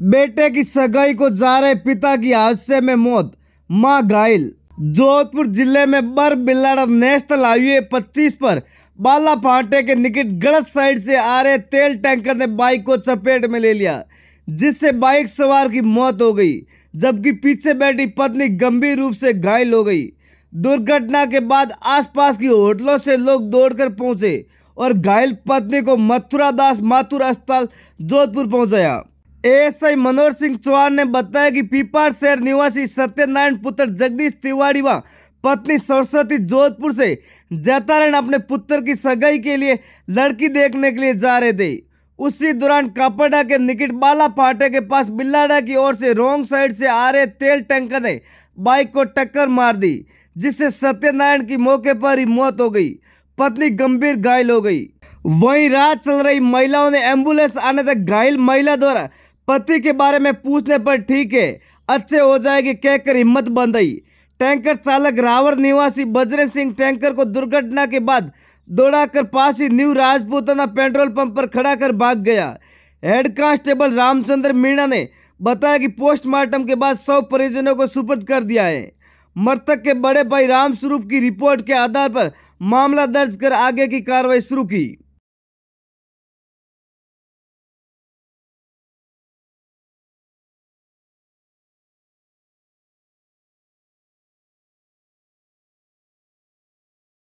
बेटे की सगाई को जा रहे पिता की हादसे में मौत मां घायल जोधपुर जिले में बर बिल्लाड़ नेशनल हाईवे 25 पर बाला फाटे के निकट गलत साइड से आ रहे तेल टैंकर ने बाइक को चपेट में ले लिया जिससे बाइक सवार की मौत हो गई जबकि पीछे बैठी पत्नी गंभीर रूप से घायल हो गई दुर्घटना के बाद आसपास की होटलों से लोग दौड़कर पहुंचे और घायल पत्नी को मथुरा दास माथुर अस्पताल जोधपुर पहुंचाया आई मनोहर सिंह चौहान ने बताया कि पीपार शहर निवासी सत्यनारायण पुत्र जगदीश तिवारी व पत्नी सरस्वती जोधपुर से जतारण अपने पुत्र की सगाई के लिए लड़की देखने के लिए जा रहे थे उसी दौरान कापड़ा के निकट बाला फाटे के पास बिल्लाडा की ओर से रोंग साइड से आ रहे तेल टैंकर ने बाइक को टक्कर मार दी जिससे सत्यनारायण की मौके पर ही मौत हो गई पत्नी गंभीर घायल हो गई वहीं रात चल रही महिलाओं ने एम्बुलेंस आने तक घायल महिला द्वारा पति के बारे में पूछने पर ठीक है अच्छे हो जाएगी कहकर हिम्मत बंद टैंकर चालक रावर निवासी बजरंग सिंह टैंकर को दुर्घटना के बाद दौड़ाकर पास ही न्यू राजपूताना पेट्रोल पंप पर खड़ा कर भाग गया हेड कांस्टेबल रामचंद्र मीणा ने बताया कि पोस्टमार्टम के बाद सौ परिजनों को सुपुर्द कर दिया है मृतक के बड़े भाई रामस्वरूप की रिपोर्ट के आधार पर मामला दर्ज कर आगे की कार्रवाई शुरू की